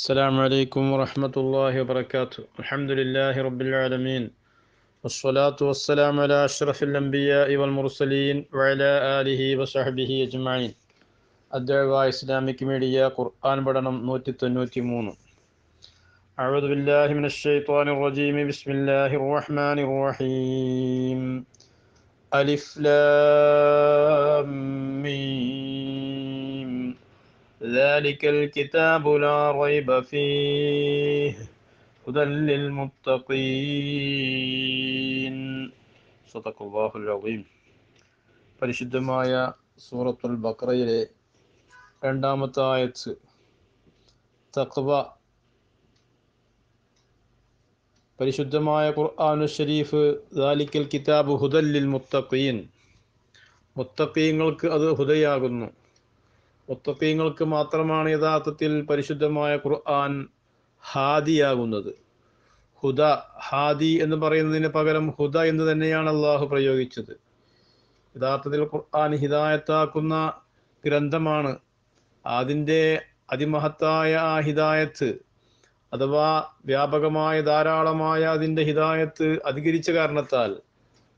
السلام عليكم ورحمة الله وبركاته الحمد لله رب العالمين والصلاة والسلام على أشرف الأنبياء والمرسلين وعلى آله وصحبه أجمعين الدعوة إسلامك ميديا قرآن بدنا نوتي تنوتي مونو أعوذ بالله من الشيطان الرجيم بسم الله الرحمن الرحيم ألف لام مين ذلك الكتاب لا ريب فيه هدى للمتقين صدق الله العظيم فرشد مايا سورة البقرة عندما تايت تقوى പരിശുദ്ധമായ ഖുർആാനു ഷരീഫ് ദാലിക്കൽ കിതാബ് ഹുദല്ലിൽ മുത്തപ്പീൻ മുത്തപ്പീങ്ങൾക്ക് അത് ഹുദയാകുന്നു മുത്തഫീങ്ങൾക്ക് മാത്രമാണ് യഥാർത്ഥത്തിൽ പരിശുദ്ധമായ ഖുർആൻ ഹാദിയാകുന്നത് ഹുദ ഹാദി എന്ന് പറയുന്നതിന് പകരം ഹുദ എന്ന് തന്നെയാണ് അള്ളാഹു പ്രയോഗിച്ചത് യഥാർത്ഥത്തിൽ ഖുർആൻ ഹിദായത്താക്കുന്ന ഗ്രന്ഥമാണ് അതിൻ്റെ അതിമഹത്തായ ആ ഹിദായത്ത് അഥവാ വ്യാപകമായ ധാരാളമായ അതിൻ്റെ ഹിദായത്ത് അധികരിച്ച കാരണത്താൽ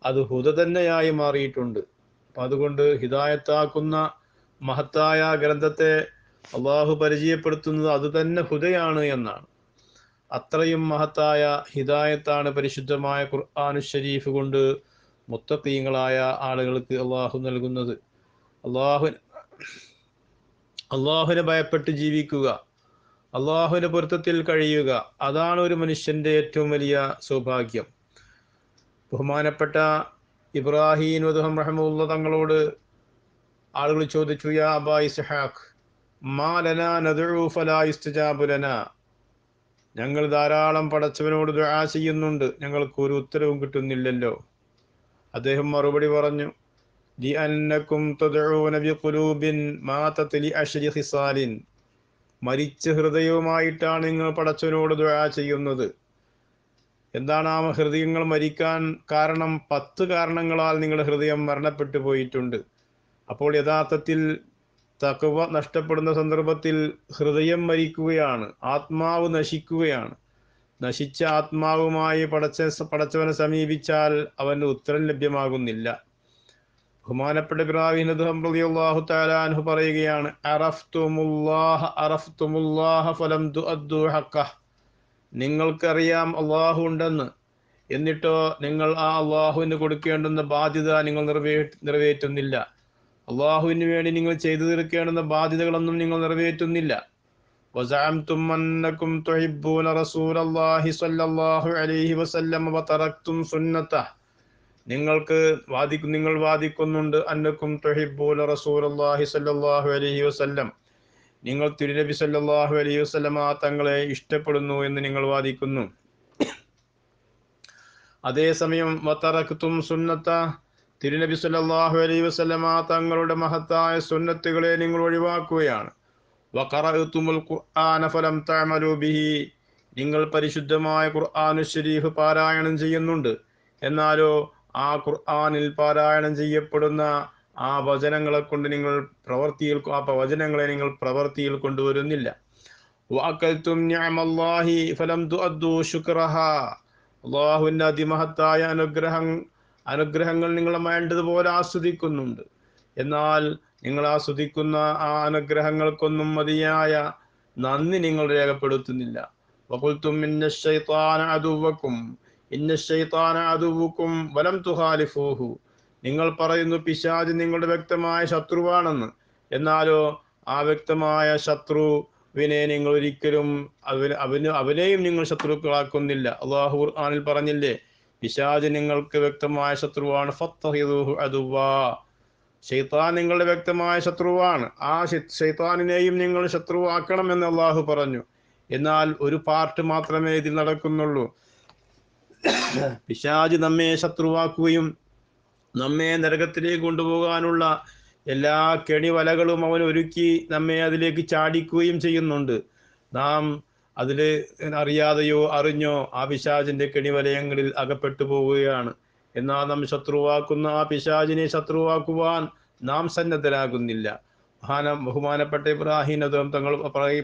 അത് ഹുദ തന്നെയായി മാറിയിട്ടുണ്ട് അപ്പം അതുകൊണ്ട് ഹിദായത്താക്കുന്ന മഹത്തായ ഗ്രന്ഥത്തെ അള്ളാഹു പരിചയപ്പെടുത്തുന്നത് അത് തന്നെ ഹുദയാണ് എന്നാണ് അത്രയും മഹത്തായ ഹിദായത്താണ് പരിശുദ്ധമായ ഖുർആാനു ഷരീഫ് കൊണ്ട് മുത്തക്കീങ്ങളായ ആളുകൾക്ക് അള്ളാഹു നൽകുന്നത് അള്ളാഹു അള്ളാഹുവിനെ ഭയപ്പെട്ട് ജീവിക്കുക അള്ളാഹുവിൻ്റെ പൊരുത്തത്തിൽ കഴിയുക അതാണ് ഒരു മനുഷ്യൻ്റെ ഏറ്റവും വലിയ സൗഭാഗ്യം ബഹുമാനപ്പെട്ട ഇബ്രാഹിം വധുഹം റഹമുള്ള തങ്ങളോട് ആളുകൾ ചോദിച്ചു യാ അബാ ഇസ്ഹാഖ് മാലന നദുഉ ഫലാ ഇസ്തിജാബു ഞങ്ങൾ ധാരാളം പടച്ചവനോട് ദുആ ചെയ്യുന്നുണ്ട് ഞങ്ങൾക്ക് ഒരു ഉത്തരവും കിട്ടുന്നില്ലല്ലോ അദ്ദേഹം മറുപടി പറഞ്ഞു ദി അന്നക്കും ബി ഖുലൂബിൻ മരിച്ച ഹൃദയവുമായിട്ടാണ് നിങ്ങൾ പടച്ചവനോട് ദുആ ചെയ്യുന്നത് എന്താണ് ആ ഹൃദയങ്ങൾ മരിക്കാൻ കാരണം പത്ത് കാരണങ്ങളാൽ നിങ്ങളുടെ ഹൃദയം മരണപ്പെട്ടു പോയിട്ടുണ്ട് അപ്പോൾ യഥാർത്ഥത്തിൽ തകവ നഷ്ടപ്പെടുന്ന സന്ദർഭത്തിൽ ഹൃദയം മരിക്കുകയാണ് ആത്മാവ് നശിക്കുകയാണ് നശിച്ച ആത്മാവുമായി പടച്ച പടച്ചവനെ സമീപിച്ചാൽ അവന് ഉത്തരം ലഭ്യമാകുന്നില്ല ബഹുമാനപ്പെട്ട പിറാവിനുഹു താലാൻഹു പറയുകയാണ് നിങ്ങൾക്കറിയാം അള്ളാഹു ഉണ്ടെന്ന് എന്നിട്ടോ നിങ്ങൾ ആ അള്ളാഹുവിന് കൊടുക്കേണ്ടുന്ന ബാധ്യത നിങ്ങൾ നിറവേ നിറവേറ്റുന്നില്ല അള്ളാഹുവിന് വേണ്ടി നിങ്ങൾ ചെയ്തു തീർക്കേണ്ടുന്ന ബാധ്യതകളൊന്നും നിങ്ങൾ നിറവേറ്റുന്നില്ല നിങ്ങൾക്ക് വാദിക്കും നിങ്ങൾ വാദിക്കുന്നുണ്ട് അന്നക്കും തൊഹിബൂല അള്ളാഹി സല്ലാഹു അലഹി വസ്ല്ലം നിങ്ങൾ തിരുനബി സല്ലാഹു അലഹി വസ്ലമ തങ്ങളെ ഇഷ്ടപ്പെടുന്നു എന്ന് നിങ്ങൾ വാദിക്കുന്നു അതേസമയം വത്തറക്കുത്തും സുന്നത്ത തിരുനബി സല്ലാഹു അലൈ വസ്ലമ തങ്ങളുടെ മഹത്തായ സുന്നത്തുകളെ നിങ്ങൾ ഒഴിവാക്കുകയാണ് നിങ്ങൾ പരിശുദ്ധമായ ഖുർആാനു ഷരീഫ് പാരായണം ചെയ്യുന്നുണ്ട് എന്നാലോ ആ ഖുർആാനിൽ പാരായണം ചെയ്യപ്പെടുന്ന ആ വചനങ്ങളെ കൊണ്ട് നിങ്ങൾ പ്രവർത്തിയിൽ ആ വചനങ്ങളെ നിങ്ങൾ പ്രവർത്തിയിൽ കൊണ്ടുവരുന്നില്ല അള്ളാഹുവിൻ്റെ അതിമഹത്തായ അനുഗ്രഹം അനുഗ്രഹങ്ങൾ നിങ്ങൾ വേണ്ടതുപോലെ ആസ്വദിക്കുന്നുണ്ട് എന്നാൽ നിങ്ങൾ ആസ്വദിക്കുന്ന ആ അനുഗ്രഹങ്ങൾക്കൊന്നും മതിയായ നന്ദി നിങ്ങൾ രേഖപ്പെടുത്തുന്നില്ല ഇന്ന വലം നിങ്ങൾ പറയുന്നു പിശാജ് നിങ്ങളുടെ വ്യക്തമായ ശത്രുവാണെന്ന് എന്നാലോ ആ വ്യക്തമായ ശത്രുവിനെ നിങ്ങൾ ഒരിക്കലും അവന് അവനെയും നിങ്ങൾ ശത്രുക്കളാക്കുന്നില്ല അള്ളാഹു ഖുർആാനിൽ പറഞ്ഞില്ലേ പിശാജ് നിങ്ങൾക്ക് വ്യക്തമായ ശത്രുവാണ് ഷെയ്ത്താൻ നിങ്ങളുടെ വ്യക്തമായ ശത്രുവാണ് ആ ഷെയ്ത്താനിനെയും നിങ്ങൾ ശത്രുവാക്കണം എന്ന് അള്ളാഹു പറഞ്ഞു എന്നാൽ ഒരു പാർട്ട് മാത്രമേ ഇതിൽ നടക്കുന്നുള്ളൂ പിശാജ് നമ്മെ ശത്രുവാക്കുകയും നമ്മെ നരകത്തിലേക്ക് കൊണ്ടുപോകാനുള്ള എല്ലാ കെണിവലകളും അവൻ ഒരുക്കി നമ്മെ അതിലേക്ക് ചാടിക്കുകയും ചെയ്യുന്നുണ്ട് നാം അതിൽ അറിയാതെയോ അറിഞ്ഞോ ആ പിശാചിന്റെ കെണിവലയങ്ങളിൽ അകപ്പെട്ടു പോവുകയാണ് എന്നാൽ നാം ശത്രുവാക്കുന്ന ആ പിശാചിനെ ശത്രുവാക്കുവാൻ നാം സന്നദ്ധരാകുന്നില്ല മഹാന ബഹുമാനപ്പെട്ട ഇബ്രാഹിം അദ്ദേഹം തങ്ങൾ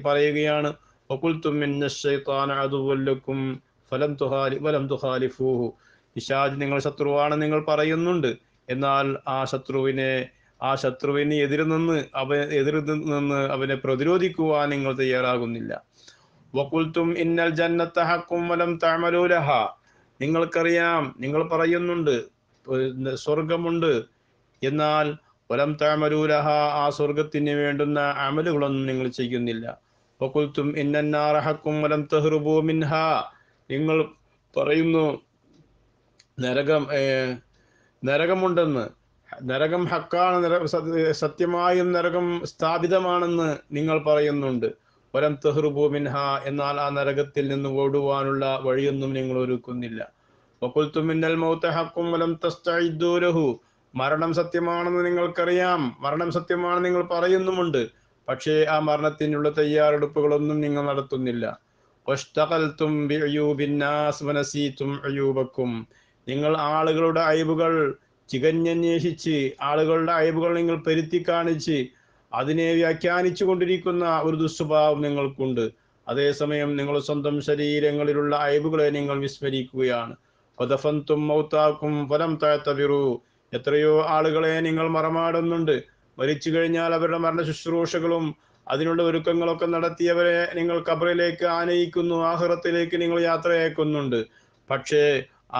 പറയുകയാണ് ഫലം തുഹാലി പിശാജ് നിങ്ങൾ ശത്രുവാണ് നിങ്ങൾ പറയുന്നുണ്ട് എന്നാൽ ആ ശത്രുവിനെ ആ ശത്രുവിനെ എതിരിൽ നിന്ന് അവ എതിർ നിന്ന് അവനെ പ്രതിരോധിക്കുവാൻ നിങ്ങൾ തയ്യാറാകുന്നില്ല വക്കുൽത്തും ഇന്നൽ ജന്നത്ത ഹക്കും വലം താമരൂലഹ നിങ്ങൾക്കറിയാം നിങ്ങൾ പറയുന്നുണ്ട് സ്വർഗമുണ്ട് എന്നാൽ വലം താമരൂലഹ ആ സ്വർഗത്തിന് വേണ്ടുന്ന അമലുകളൊന്നും നിങ്ങൾ ചെയ്യുന്നില്ല വക്കുൽത്തും ഇന്നന്നാർ ഹക്കും വലം തെഹ്റുബൂ മിൻഹ നിങ്ങൾ പറയുന്നു നരകം നരകമുണ്ടെന്ന് നരകം ഹക്കാണ് സത്യമായും നരകം സ്ഥാപിതമാണെന്ന് നിങ്ങൾ പറയുന്നുണ്ട് വരം തെഹ്റുബു മിൻഹ എന്നാൽ ആ നരകത്തിൽ നിന്ന് ഓടുവാനുള്ള വഴിയൊന്നും നിങ്ങൾ ഒരുക്കുന്നില്ല മിന്നൽ മൗത്ത ഹക്കും വലം തസ്തൂരഹു മരണം സത്യമാണെന്ന് നിങ്ങൾക്കറിയാം മരണം സത്യമാണെന്ന് നിങ്ങൾ പറയുന്നുമുണ്ട് പക്ഷേ ആ മരണത്തിനുള്ള തയ്യാറെടുപ്പുകളൊന്നും നിങ്ങൾ നടത്തുന്നില്ല ഒഷ്ടകൽത്തും വനസീതും അയൂബക്കും നിങ്ങൾ ആളുകളുടെ അയവുകൾ ചികഞ്ഞന്വേഷിച്ച് ആളുകളുടെ അയവുകൾ നിങ്ങൾ പെരുത്തി കാണിച്ച് അതിനെ വ്യാഖ്യാനിച്ചു കൊണ്ടിരിക്കുന്ന ഒരു ദുസ്വഭാവം നിങ്ങൾക്കുണ്ട് അതേസമയം നിങ്ങൾ സ്വന്തം ശരീരങ്ങളിലുള്ള അയവുകളെ നിങ്ങൾ വിസ്മരിക്കുകയാണ് പദഫന്തും മൗത്താക്കും ഫലം താഴ്ത്തവിറു എത്രയോ ആളുകളെ നിങ്ങൾ മറമാടുന്നുണ്ട് മരിച്ചു കഴിഞ്ഞാൽ അവരുടെ മരണ ശുശ്രൂഷകളും അതിനുള്ള ഒരുക്കങ്ങളൊക്കെ നടത്തിയവരെ നിങ്ങൾ കബറിലേക്ക് ആനയിക്കുന്നു ആഹ്റത്തിലേക്ക് നിങ്ങൾ യാത്രയാക്കുന്നുണ്ട് പക്ഷേ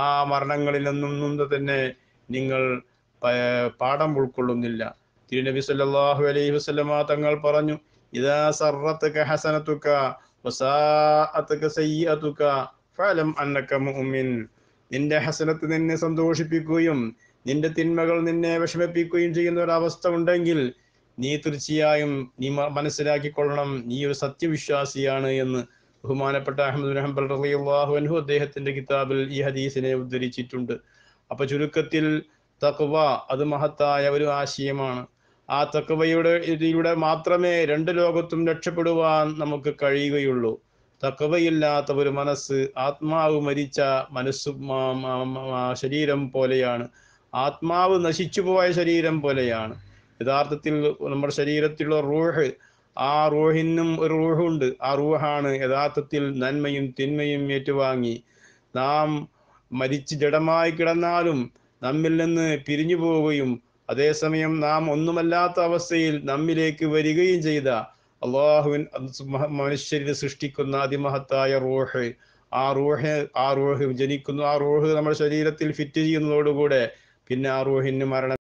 ആ മരണങ്ങളിൽ നിന്നും തന്നെ നിങ്ങൾ പാഠം ഉൾക്കൊള്ളുന്നില്ല തിരുനബി സല്ലാഹു അലൈഹി വസ്ലമ തങ്ങൾ പറഞ്ഞു അന്നക മുഅ്മിൻ നിന്റെ ഹസനത്ത് നിന്നെ സന്തോഷിപ്പിക്കുകയും നിന്റെ തിന്മകൾ നിന്നെ വിഷമിപ്പിക്കുകയും ചെയ്യുന്ന ഒരു അവസ്ഥ ഉണ്ടെങ്കിൽ നീ തീർച്ചയായും നീ മനസ്സിലാക്കിക്കൊള്ളണം നീ ഒരു സത്യവിശ്വാസിയാണ് എന്ന് ബഹുമാനപ്പെട്ട അഹമ്മദ് ഹംബൽ റളിയല്ലാഹു അൻഹു അദ്ദേഹത്തിന്റെ കിതാബിൽ ഈ ഹദീസിനെ ഉദ്ധരിച്ചിട്ടുണ്ട് അപ്പൊ ചുരുക്കത്തിൽ തഖ്വ അത് മഹത്തായ ഒരു ആശയമാണ് ആ തക്കവയുടെ ഇതിലൂടെ മാത്രമേ രണ്ട് ലോകത്തും രക്ഷപ്പെടുവാൻ നമുക്ക് കഴിയുകയുള്ളൂ തക്കവയില്ലാത്ത ഒരു മനസ്സ് ആത്മാവ് മരിച്ച മനസ്സ് ശരീരം പോലെയാണ് ആത്മാവ് നശിച്ചുപോയ ശരീരം പോലെയാണ് യഥാർത്ഥത്തിൽ നമ്മുടെ ശരീരത്തിലുള്ള റൂഹ് ആ റൂഹിനും ഒരു റൂഹുണ്ട് ആ റൂഹാണ് യഥാർത്ഥത്തിൽ നന്മയും തിന്മയും ഏറ്റുവാങ്ങി നാം മരിച്ച് ജഡമായി കിടന്നാലും നമ്മിൽ നിന്ന് പിരിഞ്ഞു പോവുകയും അതേസമയം നാം ഒന്നുമല്ലാത്ത അവസ്ഥയിൽ നമ്മിലേക്ക് വരികയും ചെയ്ത അള്ളാഹുവിൻ മനുഷ്യരിൽ സൃഷ്ടിക്കുന്ന അതിമഹത്തായ റോഹ് ആ റൂഹ് ആ റൂഹ് ജനിക്കുന്നു ആ റൂഹ് നമ്മുടെ ശരീരത്തിൽ ഫിറ്റ് ചെയ്യുന്നതോടുകൂടെ പിന്നെ ആ റൂഹിന് മരണം